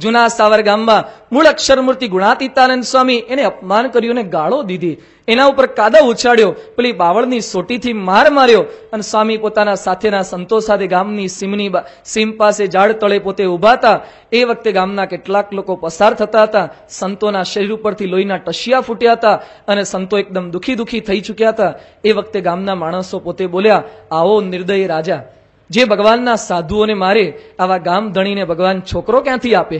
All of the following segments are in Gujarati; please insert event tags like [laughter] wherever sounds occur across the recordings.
જૂના સાવરગામમાં મૂળ અક્ષરમૂર્તિ ગુણાતીતાનંદ સ્વામી એને અપમાન કર્યું અને ગાળો દીધી એના ઉપર કાદવ ઉછાળ્યો પેલી બાવળની સોટીથી માર માર્યો અને સ્વામી પોતાના સાથેના સંતો સાથે ગામની સીમની સીમ પાસે ઝાડ તળે પોતે ઊભા હતા એ વખતે ગામના કેટલાક લોકો પસાર થતા હતા સંતોના શરીર ઉપરથી લોહીના ટશિયા ફૂટ્યા હતા અને સંતો એકદમ દુખી દુખી થઈ ચૂક્યા હતા એ વખતે ગામના માણસો પોતે બોલ્યા આવો નિર્દય રાજા જે ભગવાનના સાધુઓને મારે આવા ગામ ધણીને ભગવાન છોકરો ક્યાંથી આપે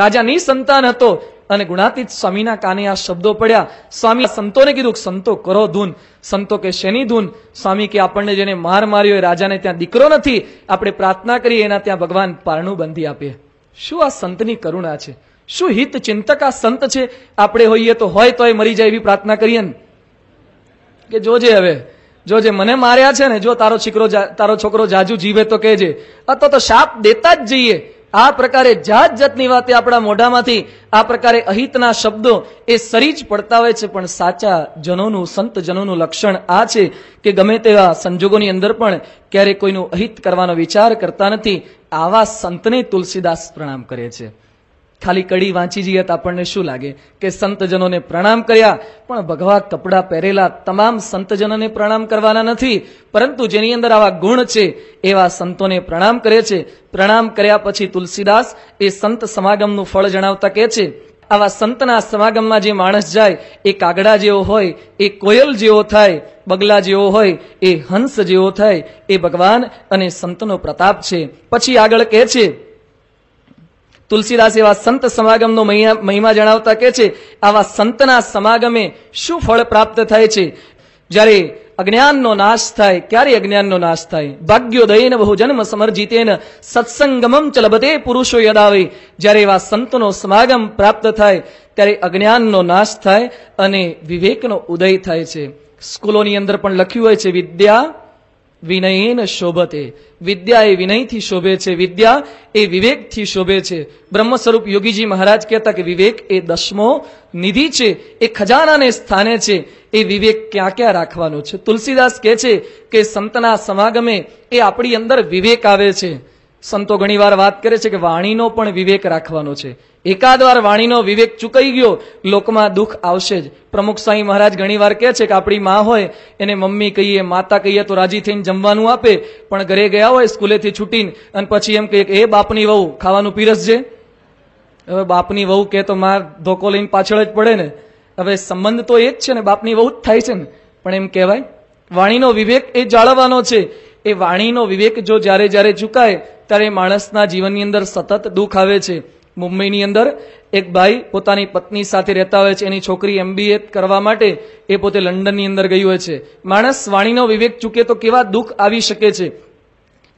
રાજાની સંતાન હતો અને ગુણાતીત સ્વામીના કાને આ શબ્દો પડ્યા સ્વામી સંતોને કીધું સંતો કરો ધૂન સંતો કે શેની ધૂન સ્વામી કે આપણને જેને માર માર્યો એ રાજાને ત્યાં દીકરો નથી આપણે પ્રાર્થના કરીએ એના ત્યાં ભગવાન પારણું બંધી આપે શું આ સંતની કરુણા છે શું હિત ચિંતક આ સંત છે આપણે હોઈએ તો હોય તોય મરી જાય એવી પ્રાર્થના કરીએ ને કે જોજે હવે જો જે મને માર્યા છે ને જો તારો છીકરો તારો છોકરો જાજુ જીવે તો કહેજે અથવા તો શાપ દેતા જ જઈએ આ પ્રકારે જાત જાતની વાતે આપણા મોઢામાંથી આ પ્રકારે અહિતના શબ્દો એ સરી જ પડતા હોય છે પણ સાચા જનોનું સંત જનોનું લક્ષણ આ છે કે ગમે તેવા સંજોગોની અંદર પણ ક્યારેય કોઈનું અહિત કરવાનો વિચાર કરતા નથી આવા સંતને તુલસીદાસ પ્રણામ કરે છે ખાલી કડી વાંચી જઈએ તો આપણને શું લાગે કે સંતજનોને પ્રણામ કર્યા પણ ભગવા કપડાં પહેરેલા તમામ સંતજનોને પ્રણામ કરવાના નથી પરંતુ જેની અંદર આવા ગુણ છે એવા સંતોને પ્રણામ કરે છે પ્રણામ કર્યા પછી તુલસીદાસ એ સંત સમાગમનું ફળ જણાવતા કહે છે આવા સંતના સમાગમમાં જે માણસ જાય એ કાગડા જેવો હોય એ કોયલ જેવો થાય બગલા જેવો હોય એ હંસ જેવો થાય એ ભગવાન અને સંતનો પ્રતાપ છે પછી આગળ કહે છે તુલસીદાસ એવા સંત સમાગમનો મહિમા જણાવતા કે છે આવા સંતના સમાગમે શું ફળ પ્રાપ્ત થાય છે જ્યારે અજ્ઞાનનો નાશ થાય ક્યારે અજ્ઞાનનો નાશ થાય ભાગ્યોદયન બહુજન્મ સમર્જિતેન સત્સંગમમ ચલબતે પુરુષો યદાવે જ્યારે એવા સંતનો સમાગમ પ્રાપ્ત થાય ત્યારે અજ્ઞાનનો નાશ થાય અને વિવેકનો ઉદય થાય છે સ્કૂલોની અંદર પણ લખ્યું હોય છે વિદ્યા વિનયેન શોભતે વિદ્યા એ વિનયથી શોભે છે વિદ્યા એ વિવેકથી શોભે છે બ્રહ્મ સ્વરૂપ યોગીજી મહારાજ કહેતા કે વિવેક એ દસમો નિધિ છે એ ખજાનાને સ્થાને છે એ વિવેક ક્યાં ક્યાં રાખવાનો છે તુલસીદાસ કહે છે કે સંતના સમાગમે એ આપણી અંદર વિવેક આવે છે સંતો ઘણીવાર વાત કરે છે કે વાણીનો પણ વિવેક રાખવાનો છે એકાદ વાર વાણીનો વિવેક ચૂકાઈ ગયો લોકમાં દુઃખ આવશે જ પ્રમુખ સાંઈ મહારાજ ઘણીવાર કહે છે કે આપણી માં હોય એને મમ્મી કહીએ માતા કહીએ તો રાજી થઈને જમવાનું આપે પણ ઘરે ગયા હોય સ્કૂલેથી છૂટીને અને પછી એમ કહીએ કે એ બાપની વહુ ખાવાનું પીરસજે હવે બાપની વહુ કે તો માર ધોકો લઈને પાછળ જ પડે ને હવે સંબંધ તો એ જ છે ને બાપની વહુ જ થાય છે ને પણ એમ કહેવાય વાણીનો વિવેક એ જાળવવાનો છે એ વાણીનો વિવેક જો જ્યારે જ્યારે ચૂકાય અત્યારે માણસના જીવનની અંદર સતત દુઃખ આવે છે મુંબઈની અંદર એક ભાઈ પોતાની પત્ની સાથે રહેતા હોય છે એની છોકરી એમબીએ કરવા માટે એ પોતે લંડનની અંદર ગઈ હોય છે માણસ વાણીનો વિવેક ચૂકે તો કેવા દુઃખ આવી શકે છે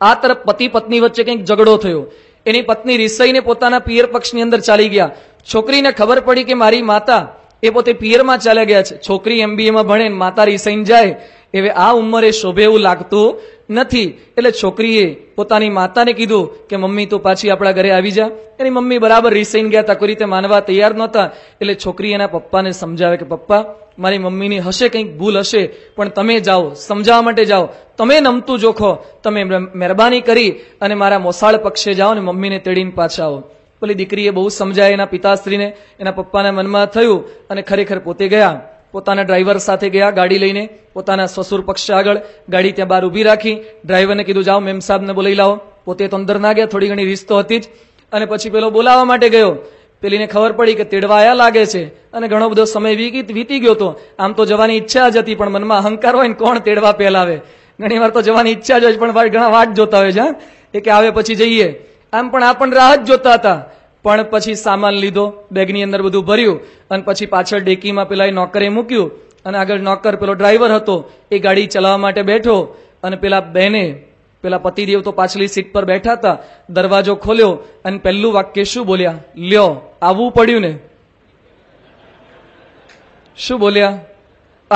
આ તરફ પતિ પત્ની વચ્ચે કંઈક ઝઘડો થયો એની પત્ની રિસાઈને પોતાના પિયર પક્ષની અંદર ચાલી ગયા છોકરીને ખબર પડી કે મારી માતા એ પોતે પિયરમાં ચાલ્યા ગયા છે છોકરી એમબીએમાં ભણે માતા રિસાઈને જાય એવે આ ઉંમરે શોભે એવું લાગતું નથી એટલે છોકરીએ પોતાની માતાને કીધું કે મમ્મી તું પાછી આપણા ઘરે આવી જા એની મમ્મી બરાબર રીસાઈને ગયા હતા કોઈ રીતે માનવા તૈયાર નહોતા એટલે છોકરી એના પપ્પાને સમજાવે કે પપ્પા મારી મમ્મીની હશે કંઈક ભૂલ હશે પણ તમે જાઓ સમજાવવા માટે જાઓ તમે નમતું જોખો તમે મહેરબાની કરી અને મારા મોસાળ પક્ષે જાઓ અને મમ્મીને તેડીને પાછા આવો પેલી દીકરીએ બહુ સમજાય એના પિતાશ્રીને એના પપ્પાના મનમાં થયું અને ખરેખર પોતે ગયા પોતાના ડ્રાઈવર સાથે ગયા ગાડી લઈને પોતાના સસુર પક્ષ આગળ ગાડી ત્યાં બહાર ઊભી રાખી ડ્રાઈવરને કીધું જાઓ મેમ સાહેબને બોલાવી લાવો પોતે તો અંદર ના ગયા થોડી ઘણી રીસ તો હતી જ અને પછી પેલો બોલાવવા માટે ગયો પેલીને ખબર પડી કે તેડવાયા લાગે છે અને ઘણો બધો સમય વીતી ગયો હતો આમ તો જવાની ઈચ્છા જ હતી પણ મનમાં અહંકાર હોય ને કોણ તેડવા પહેલાવે ઘણી વાર તો જવાની ઈચ્છા જ હોય પણ ઘણા વાટ જોતા હોય છે એ કે આવે પછી જઈએ આમ પણ આ પણ રાહત જોતા હતા પણ પછી સામાન લીધો બેગની અંદર બધું ભર્યું અને પછી પાછળ ડેકીમાં પેલા એ નોકરે મૂક્યું અને આગળ નોકર પેલો ડ્રાઈવર હતો એ ગાડી ચલાવવા માટે બેઠો અને પેલા બેને પેલા પતિદેવ તો પાછલી સીટ પર બેઠા હતા દરવાજો ખોલ્યો અને પહેલું વાક્ય શું બોલ્યા લ્યો આવવું પડ્યું ને શું બોલ્યા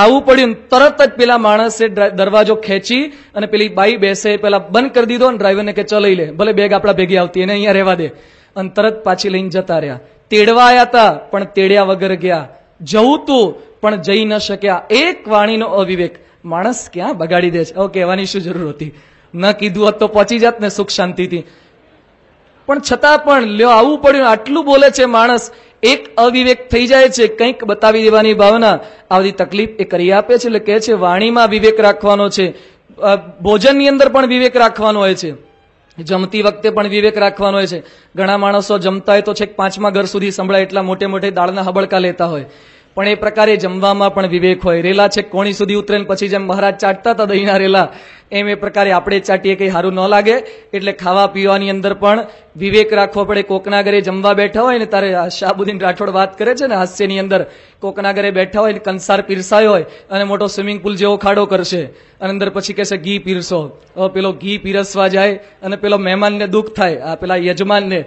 આવવું પડ્યું તરત જ પેલા માણસે દરવાજો ખેંચી અને પેલી બાઈ બેસે પેલા બંધ કરી દીધો અને ડ્રાઈવરને કે ચલાવી લે ભલે બેગ આપણા ભેગી આવતી એને અહીંયા રહેવા દે અંતરત પાછી લઈને જતા રહ્યા તેડવાયા હતા પણ તેડ્યા વગર ગયા જવું તું પણ જઈ ન શક્યા એક વાણીનો અવિવેક માણસ ક્યાં બગાડી દે છે ઓ કહેવાની શું જરૂર હતી ન કીધું હોત તો પહોંચી જાત ને સુખ શાંતિથી પણ છતાં પણ લ્યો આવવું પડ્યું આટલું બોલે છે માણસ એક અવિવેક થઈ જાય છે કંઈક બતાવી દેવાની ભાવના આવી તકલીફ એ કરી આપે છે એટલે કહે છે વાણીમાં વિવેક રાખવાનો છે ભોજનની અંદર પણ વિવેક રાખવાનો હોય છે જમતી વખતે પણ વિવેક રાખવાનો હોય છે ઘણા માણસો જમતા હોય તો છેક પાંચમા ઘર સુધી સંભળાય એટલા મોટે મોટે દાળના હબળકા લેતા હોય પણ એ પ્રકારે જમવામાં પણ વિવેક હોય રેલા છેક કોણી સુધી ઉતરે પછી જેમ મહારાજ ચાટતા હતા દહીંના રેલા એમ એ પ્રકારે આપણે ચાટીએ કંઈ સારું ન લાગે એટલે ખાવા પીવાની અંદર પણ વિવેક રાખવો પડે કોકના ઘરે જમવા બેઠા હોય ને તારે શાહબુદ્દીન રાઠોડ વાત કરે છે ને હાસ્યની અંદર કોકના ઘરે બેઠા હોય ને કંસાર પીરસાયો હોય અને મોટો સ્વિમિંગ પુલ જેવો ખાડો કરશે અને અંદર પછી કહેશે ઘી પીરસો પેલો ઘી પીરસવા જાય અને પેલો મહેમાનને દુઃખ થાય આ પેલા યજમાનને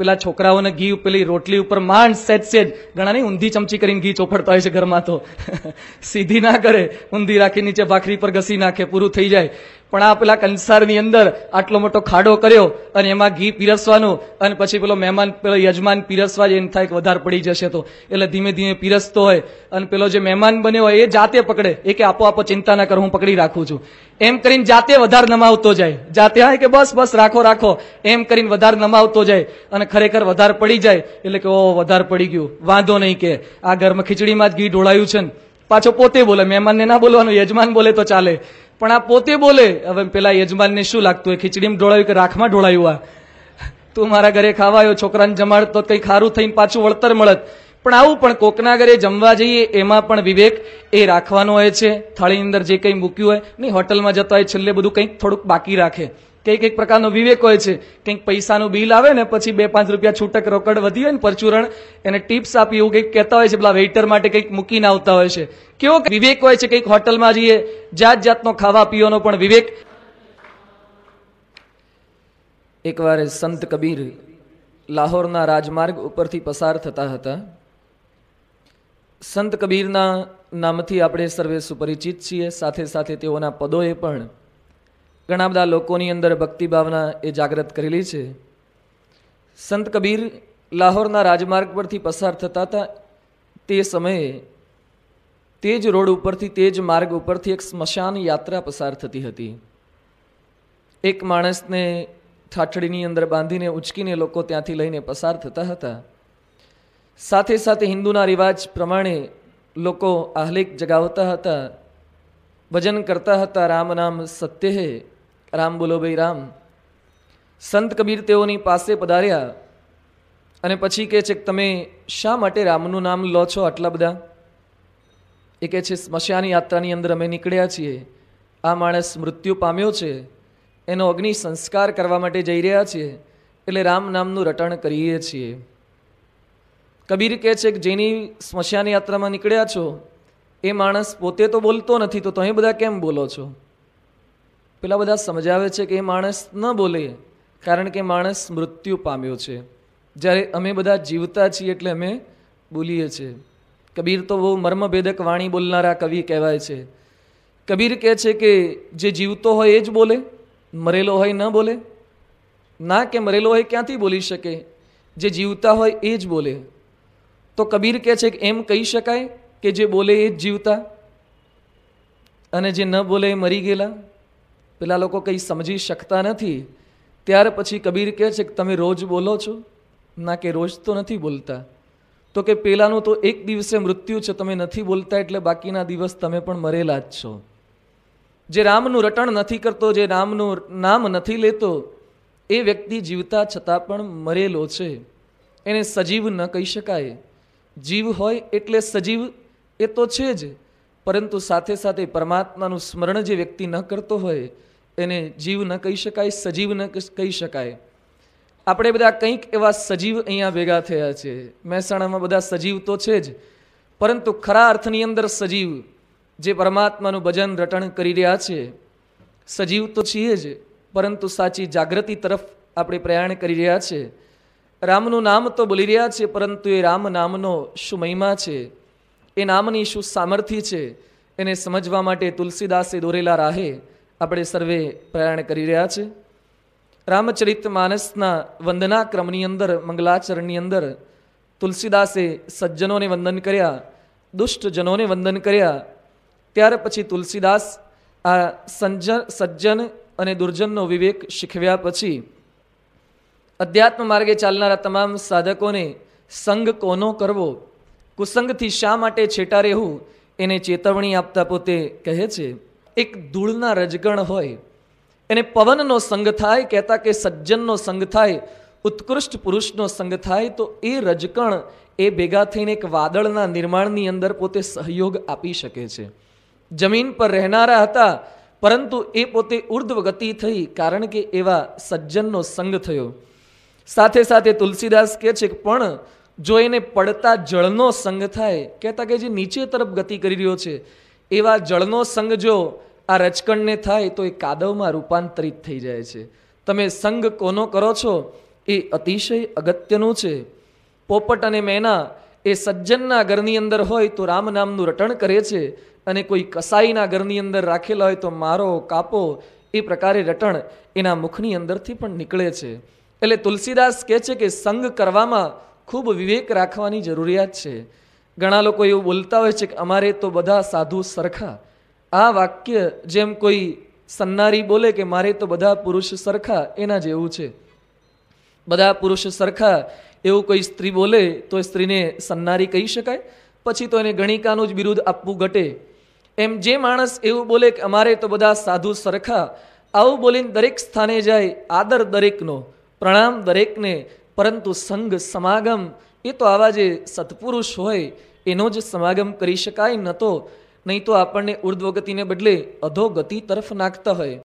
પેલા છોકરાઓને ઘી પેલી રોટલી ઉપર માંડ સેજ સેજ ઘણાની ઊંધી ચમચી કરીને ઘી ચોપડતા હોય છે ઘરમાં તો [laughs] સીધી ના કરે ઊંધી રાખી નીચે ભાખરી પર ઘસી નાખે પૂરું થઈ જાય પણ આ પેલા કંસારની અંદર આટલો મોટો ખાડો કર્યો અને એમાં ઘી પીરસવાનું અને પછી પેલો મહેમાન પેલો યજમાન પીરસવા જ થાય વધારે પડી જશે તો એટલે ધીમે ધીમે પીરસતો હોય અને પેલો જે મહેમાન બન્યો હોય એ જાતે પકડે એ કે આપો ચિંતા ના કરો હું પકડી રાખું છું એમ કરીને જાતે વધારે નમાવતો જાય જાતે હા કે બસ બસ રાખો રાખો એમ કરીને વધારે નમાવતો જાય અને ખરેખર વધારે પડી જાય એટલે કે ઓ વધારે પડી ગયું વાંધો નહીં કે આ ઘરમાં ખીચડીમાં જ ઘી ઢોળાયું છે પાછો પોતે બોલે મહેમાનને ના બોલવાનું યજમાન બોલે તો ચાલે પણ આ પોતે બોલે હવે પેલા યજમાનને શું લાગતું હોય ખીચડીમાં ઢોળાયું કે રાખમાં ઢોળાયું આ તું મારા ઘરે ખાવા આવ્યો છોકરાને જમાડ તો કંઈ ખારું થઈને પાછું વળતર મળત પણ આવું પણ કોકના ઘરે જમવા જઈએ એમાં પણ વિવેક એ રાખવાનો હોય છે થાળીની અંદર જે કંઈ મૂક્યું હોય નહીં હોટલમાં જતા હોય છેલ્લે બધું કંઈક થોડુંક બાકી રાખે કંઈક એક પ્રકારનો વિવેક હોય છે કંઈક પૈસાનું બિલ આવે ને પછી બે પાંચ રૂપિયા છૂટક રોકડ વધી હોય ને પરચુરણ એને ટિપ્સ આપી એવું કંઈક કહેતા હોય છે પેલા વેઇટર માટે કંઈક મૂકીને આવતા હોય છે કેવો વિવેક હોય છે કંઈક હોટલમાં જઈએ જાત જાતનો ખાવા પીવાનો પણ વિવેક એકવાર સંત કબીર લાહોરના રાજમાર્ગ ઉપરથી પસાર થતા હતા સંત કબીરના નામથી આપણે સર્વે સુપરિચિત છીએ સાથે સાથે તેઓના પદોએ પણ ઘણા બધા લોકોની અંદર ભક્તિ ભાવના એ જાગૃત કરેલી છે સંત કબીર લાહોરના રાજમાર્ગ પરથી પસાર થતા હતા તે સમયે તે જ રોડ ઉપરથી તે જ માર્ગ ઉપરથી એક સ્મશાન યાત્રા પસાર થતી હતી એક માણસને થાઠડીની અંદર બાંધીને ઉંચકીને લોકો ત્યાંથી લઈને પસાર થતા હતા સાથે સાથે હિન્દુના રિવાજ પ્રમાણે લોકો આહ્લિક જગાવતા હતા ભજન કરતા હતા રામ નામ સત્ય રામ બોલો ભાઈ રામ સંત કબીર તેઓની પાસે પધાર્યા અને પછી કહે છે કે તમે શા માટે રામનું નામ લો છો આટલા બધા એ કહે છે સ્મશાન યાત્રાની અંદર અમે નીકળ્યા છીએ આ માણસ મૃત્યુ પામ્યો છે એનો અગ્નિ સંસ્કાર કરવા માટે જઈ રહ્યા છીએ એટલે રામ નામનું રટણ કરીએ છીએ કબીર કહે છે કે જેની સ્મશાન યાત્રામાં નીકળ્યા છો એ માણસ પોતે તો બોલતો નથી તો તમે બધા કેમ બોલો છો પેલા બધા સમજાવે છે કે એ માણસ ન બોલે કારણ કે માણસ મૃત્યુ પામ્યો છે જ્યારે અમે બધા જીવતા છીએ એટલે અમે બોલીએ છીએ કબીર તો બહુ મર્મભેદક વાણી બોલનારા કવિ કહેવાય છે કબીર કહે છે કે જે જીવતો હોય એ જ બોલે મરેલો હોય ન બોલે ના કે મરેલો હોય ક્યાંથી બોલી શકે જે જીવતા હોય એ જ બોલે તો કબીર કહે છે કે એમ કહી શકાય કે જે બોલે એ જ જીવતા અને જે ન બોલે એ મરી ગયેલા પેલા લોકો કંઈ સમજી શકતા નથી ત્યાર પછી કબીર કહે છે કે તમે રોજ બોલો છો ના કે રોજ તો નથી બોલતા તો કે પેલાનું તો એક દિવસે મૃત્યુ છે તમે નથી બોલતા એટલે બાકીના દિવસ તમે પણ મરેલા જ છો જે રામનું રટણ નથી કરતો જે રામનું નામ નથી લેતો એ વ્યક્તિ જીવતા છતાં પણ મરેલો છે એને સજીવ ન કહી શકાય જીવ હોય એટલે સજીવ એ તો છે જ પરંતુ સાથે સાથે પરમાત્માનું સ્મરણ જે વ્યક્તિ ન કરતો હોય એને જીવ ન કહી શકાય સજીવ ન કહી શકાય આપણે બધા કંઈક એવા સજીવ અહીંયા ભેગા થયા છે મહેસાણામાં બધા સજીવ તો છે જ પરંતુ ખરા અર્થની અંદર સજીવ જે પરમાત્માનું ભજન રટણ કરી રહ્યા છે સજીવ તો છીએ જ પરંતુ સાચી જાગૃતિ તરફ આપણે પ્રયાણ કરી રહ્યા છે રામનું નામ તો બોલી રહ્યા છે પરંતુ એ રામ નામનો શું મહિમા છે એ નામની શું સામર્થ્ય છે એને સમજવા માટે તુલસીદાસે દોરેલા રાહે આપણે સર્વે પ્રયાણ કરી રહ્યા છે રામચરિત માનસના વંદના ક્રમની અંદર મંગલાચરણની અંદર તુલસીદાસે સજ્જનોને વંદન કર્યા દુષ્ટજનોને વંદન કર્યા ત્યાર પછી તુલસીદાસ આ સંજન સજ્જન અને દુર્જનનો વિવેક શીખવ્યા પછી અધ્યાત્મ માર્ગે ચાલનારા તમામ સાધકોને સંગ કોનો કરવો કુસંગથી શા માટે છેટા રહેવું એને ચેતવણી આપતા પોતે કહે છે એક ધૂળના રજગણ હોય એને પવનનો સંગ થાય કહેતા કે સજ્જનનો સંગ થાય ઉત્કૃષ્ટ પુરુષનો સંગ થાય તો એ રજકણ એ ભેગા થઈને એક વાદળના નિર્માણની અંદર પોતે સહયોગ આપી શકે છે જમીન પર રહેનારા હતા પરંતુ એ પોતે ઉર્ધ્વ ગતિ થઈ કારણ કે એવા સજ્જનનો સંગ થયો સાથે સાથે તુલસીદાસ કહે છે કે પણ જો એને પડતા જળનો સંગ થાય કહેતા કે જે નીચે તરફ ગતિ કરી રહ્યો છે એવા જળનો સંગ જો આ રચકણને થાય તો એ કાદવમાં રૂપાંતરિત થઈ જાય છે તમે સંગ કોનો કરો છો એ અતિશય અગત્યનું છે પોપટ અને મેના એ સજ્જનના ઘરની અંદર હોય તો રામ નામનું રટણ કરે છે અને કોઈ કસાઈના ઘરની અંદર રાખેલા હોય તો મારો કાપો એ પ્રકારે રટણ એના મુખની અંદરથી પણ નીકળે છે એટલે તુલસીદાસ કહે છે કે સંગ કરવામાં ખૂબ વિવેક રાખવાની જરૂરિયાત છે ઘણા લોકો એવું બોલતા હોય છે કે અમારે તો બધા સાધુ સરખા આ વાક્ય જેમ કોઈ સન્નારી બોલે કે મારે તો બધા પુરુષ સરખા એના જેવું છે બધા પુરુષ સરખા એવું કોઈ સ્ત્રી બોલે તો એ સ્ત્રીને સન્નારી કહી શકાય પછી તો એને ગણિકાનું જ બિરુદ આપવું ઘટે એમ જે માણસ એવું બોલે કે અમારે તો બધા સાધુ સરખા આવું બોલીને દરેક સ્થાને જાય આદર દરેકનો પ્રણામ દરેકને પરંતુ સંઘ સમાગમ એ તો આવા જે સત્પુરુષ હોય એનો જ સમાગમ કરી શકાય નહોતો નહીં તો આપણને ઉર્ધ્વગતિને બદલે અધોગતિ તરફ નાખતા હોય